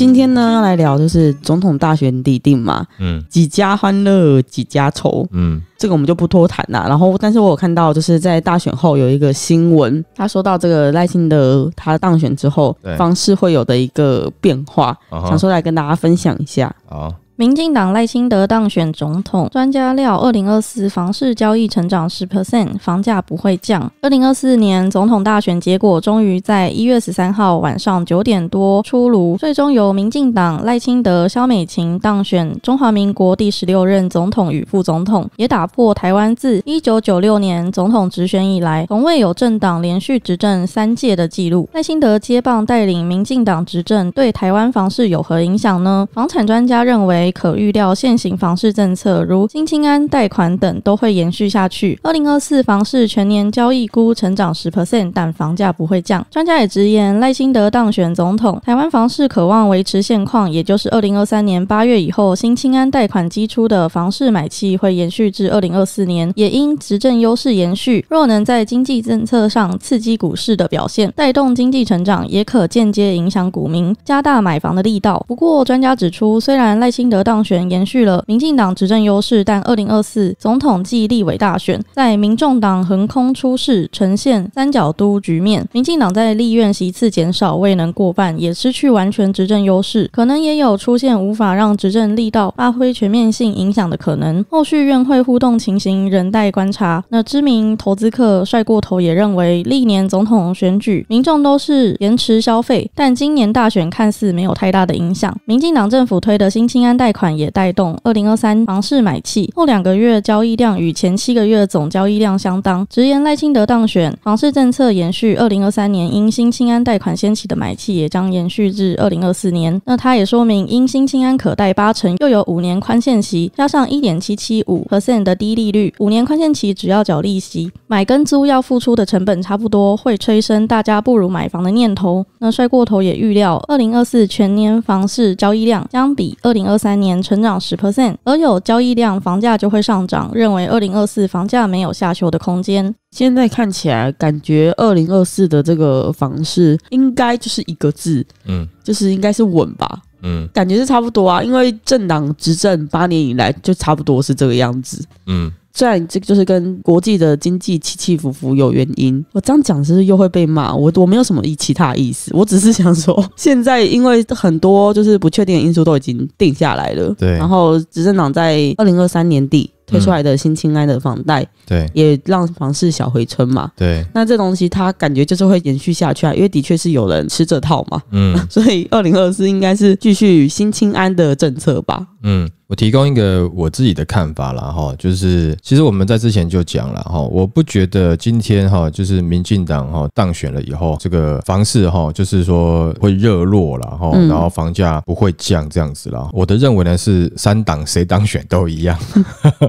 今天呢，要来聊就是总统大选底定嘛，嗯，几家欢乐几家愁，嗯，这个我们就不多谈了。然后，但是我有看到就是在大选后有一个新闻，他说到这个赖清德他当选之后，方式会有的一个变化，想说来跟大家分享一下啊。民进党赖清德当选总统，专家料二零二四房市交易成长十 percent，房价不会降。二零二四年总统大选结果终于在一月十三号晚上九点多出炉，最终由民进党赖清德、萧美琴当选中华民国第十六任总统与副总统，也打破台湾自一九九六年总统直选以来从未有政党连续执政三届的记录。赖清德接棒带领民进党执政，对台湾房市有何影响呢？房产专家认为。可预料，现行房市政策如新青安贷款等都会延续下去。二零二四房市全年交易估成长十 percent，但房价不会降。专家也直言，赖清德当选总统，台湾房市渴望维持现况，也就是二零二三年八月以后新青安贷款基出的房市买气会延续至二零二四年，也因执政优势延续。若能在经济政策上刺激股市的表现，带动经济成长，也可间接影响股民加大买房的力道。不过，专家指出，虽然赖清德当选延续了民进党执政优势，但二零二四总统暨立委大选在民众党横空出世，呈现三角都局面。民进党在立院席次减少，未能过半，也失去完全执政优势，可能也有出现无法让执政力道发挥全面性影响的可能。后续院会互动情形仍待观察。那知名投资客帅过头也认为，历年总统选举民众都是延迟消费，但今年大选看似没有太大的影响。民进党政府推的新清安。贷款也带动二零二三房市买气，后两个月交易量与前七个月总交易量相当。直言赖清德当选，房市政策延续。二零二三年因新青安贷款掀起的买气，也将延续至二零二四年。那他也说明，因新青安可贷八成，又有五年宽限期，加上一点七七五和 c e n 的低利率，五年宽限期只要缴利息，买跟租要付出的成本差不多，会催生大家不如买房的念头。那帅过头也预料，二零二四全年房市交易量将比二零二三。三年成长十 percent，而有交易量，房价就会上涨。认为二零二四房价没有下修的空间。现在看起来，感觉二零二四的这个房市应该就是一个字，嗯，就是应该是稳吧。嗯，感觉是差不多啊，因为政党执政八年以来，就差不多是这个样子。嗯。在，这个就是跟国际的经济起起伏伏有原因。我这样讲是又会被骂，我我没有什么意其他意思，我只是想说，现在因为很多就是不确定的因素都已经定下来了。对。然后执政党在二零二三年底推出来的新青安的房贷，对，也让房市小回春嘛。对。那这东西它感觉就是会延续下去啊，因为的确是有人吃这套嘛。嗯。所以二零二四应该是继续新青安的政策吧。嗯。我提供一个我自己的看法了哈，就是其实我们在之前就讲了哈，我不觉得今天哈就是民进党哈当选了以后，这个房市哈就是说会热络了哈，然后房价不会降这样子了。我的认为呢是三党谁当选都一样，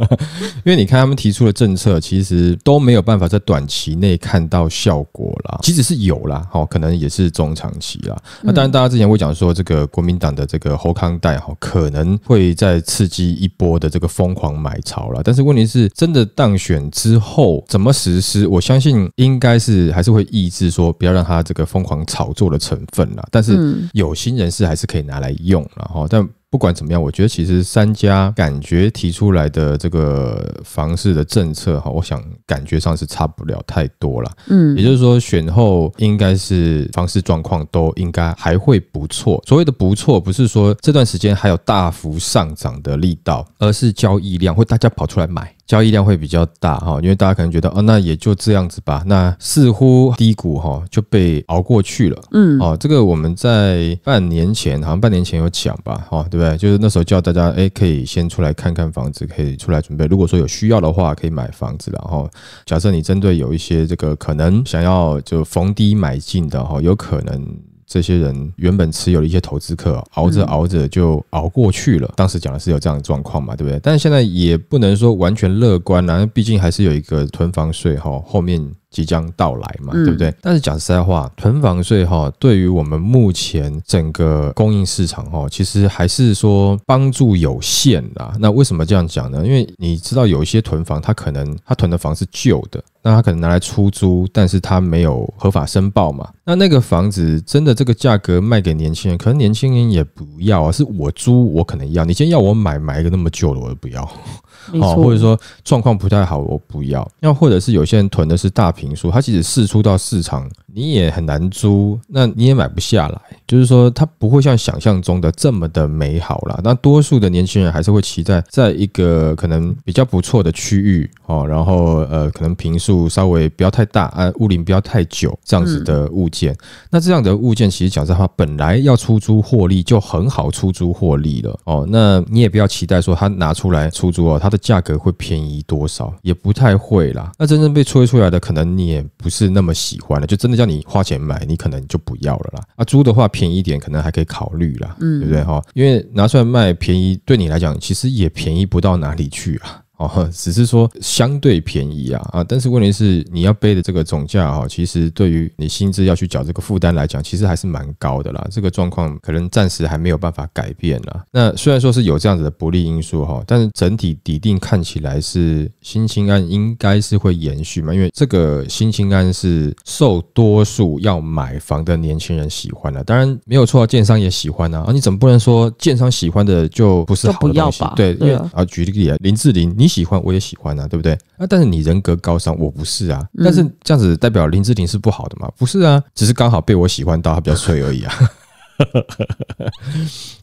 因为你看他们提出的政策其实都没有办法在短期内看到效果啦，即使是有啦，哈，可能也是中长期啦。那当然大家之前会讲说这个国民党的这个侯康代哈可能会在刺激一波的这个疯狂买潮了，但是问题是，真的当选之后怎么实施？我相信应该是还是会抑制说不要让他这个疯狂炒作的成分了。但是有心人士还是可以拿来用，然后但。不管怎么样，我觉得其实三家感觉提出来的这个房市的政策哈，我想感觉上是差不了太多了。嗯，也就是说选后应该是房市状况都应该还会不错。所谓的不错，不是说这段时间还有大幅上涨的力道，而是交易量会大家跑出来买。交易量会比较大哈，因为大家可能觉得哦，那也就这样子吧。那似乎低谷哈就被熬过去了，嗯哦，这个我们在半年前好像半年前有讲吧，哈，对不对？就是那时候叫大家哎，可以先出来看看房子，可以出来准备。如果说有需要的话，可以买房子了哈。假设你针对有一些这个可能想要就逢低买进的哈，有可能。这些人原本持有的一些投资客，熬着熬着就熬过去了。当时讲的是有这样的状况嘛，对不对？但是现在也不能说完全乐观了，毕竟还是有一个囤房税哈，后面。即将到来嘛，对不对？但是讲实在话，囤房税哈，对于我们目前整个供应市场哈，其实还是说帮助有限啦。那为什么这样讲呢？因为你知道，有一些囤房，他可能他囤的房是旧的，那他可能拿来出租，但是他没有合法申报嘛。那那个房子真的这个价格卖给年轻人，可能年轻人也不要啊，是我租我可能要，你先要我买买一个那么旧的，我不要，哦，或者说状况不太好，我不要。要或者是有些人囤的是大。评书，它其实试出到市场。你也很难租，那你也买不下来，就是说它不会像想象中的这么的美好了。那多数的年轻人还是会期待在一个可能比较不错的区域哦，然后呃，可能平数稍微不要太大啊，物龄不要太久这样子的物件。那这样的物件其实讲实话，本来要出租获利就很好出租获利了哦。那你也不要期待说他拿出来出租哦，它的价格会便宜多少，也不太会啦。那真正被吹出来的，可能你也不是那么喜欢了，就真的。叫你花钱买，你可能就不要了啦。啊，租的话便宜点，可能还可以考虑啦，嗯，对不对哈？因为拿出来卖便宜，对你来讲其实也便宜不到哪里去啊。哦，只是说相对便宜啊，啊，但是问题是你要背的这个总价哈，其实对于你薪资要去缴这个负担来讲，其实还是蛮高的啦。这个状况可能暂时还没有办法改变啦。那虽然说是有这样子的不利因素哈，但是整体底定看起来是新青安应该是会延续嘛，因为这个新青安是受多数要买房的年轻人喜欢的。当然没有错，建商也喜欢啊。啊，你怎么不能说建商喜欢的就不是好东西？对，因为啊，举个例啊，林志玲你。喜欢我也喜欢啊，对不对？啊，但是你人格高尚，我不是啊。但是这样子代表林志玲是不好的嘛？不是啊，只是刚好被我喜欢到，她比较脆而已啊。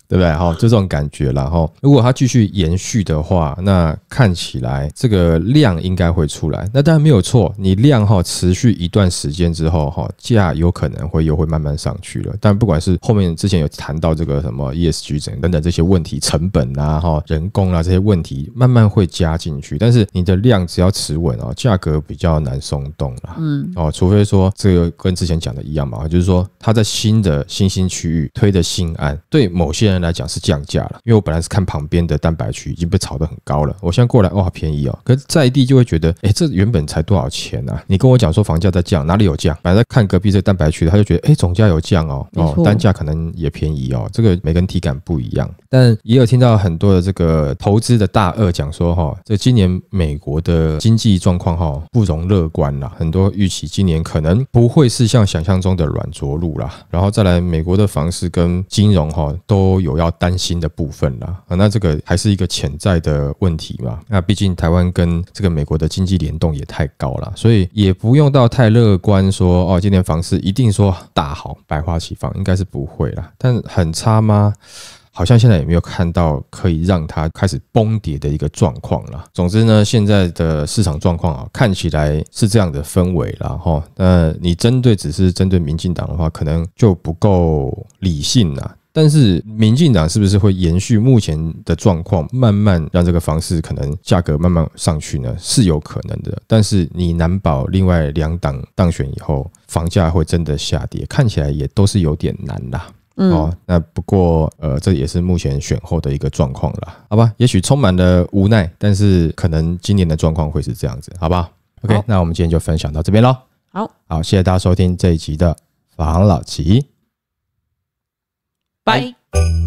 对不对？哈，就这种感觉，然后如果它继续延续的话，那看起来这个量应该会出来。那当然没有错，你量哈持续一段时间之后，哈价有可能会又会慢慢上去了。但不管是后面之前有谈到这个什么 ESG 等等等这些问题，成本啊哈人工啊这些问题慢慢会加进去。但是你的量只要持稳哦，价格比较难松动了。嗯，哦，除非说这个跟之前讲的一样嘛，就是说它在新的新兴区域推的新安，对某些人。来讲是降价了，因为我本来是看旁边的蛋白区已经被炒得很高了，我现在过来哇便宜哦，可是在地就会觉得，哎，这原本才多少钱啊？你跟我讲说房价在降，哪里有降？反正看隔壁这蛋白区，他就觉得，哎，总价有降哦，哦，单价可能也便宜哦，这个每个人体感不一样。但也有听到很多的这个投资的大鳄讲说，哈，这今年美国的经济状况哈不容乐观了，很多预期今年可能不会是像想象中的软着陆啦。然后再来美国的房市跟金融哈都。有要担心的部分了啊，那这个还是一个潜在的问题嘛？那毕竟台湾跟这个美国的经济联动也太高了，所以也不用到太乐观说哦，今年房市一定说大好百花齐放，应该是不会啦。但很差吗？好像现在也没有看到可以让它开始崩跌的一个状况了。总之呢，现在的市场状况啊，看起来是这样的氛围了哈。那你针对只是针对民进党的话，可能就不够理性了。但是民进党是不是会延续目前的状况，慢慢让这个房市可能价格慢慢上去呢？是有可能的，但是你难保另外两党当选以后，房价会真的下跌。看起来也都是有点难啦。哦，那不过呃，这也是目前选后的一个状况了，好吧？也许充满了无奈，但是可能今年的状况会是这样子，好吧 o k 那我们今天就分享到这边喽。好好，谢谢大家收听这一集的房老吉。拜。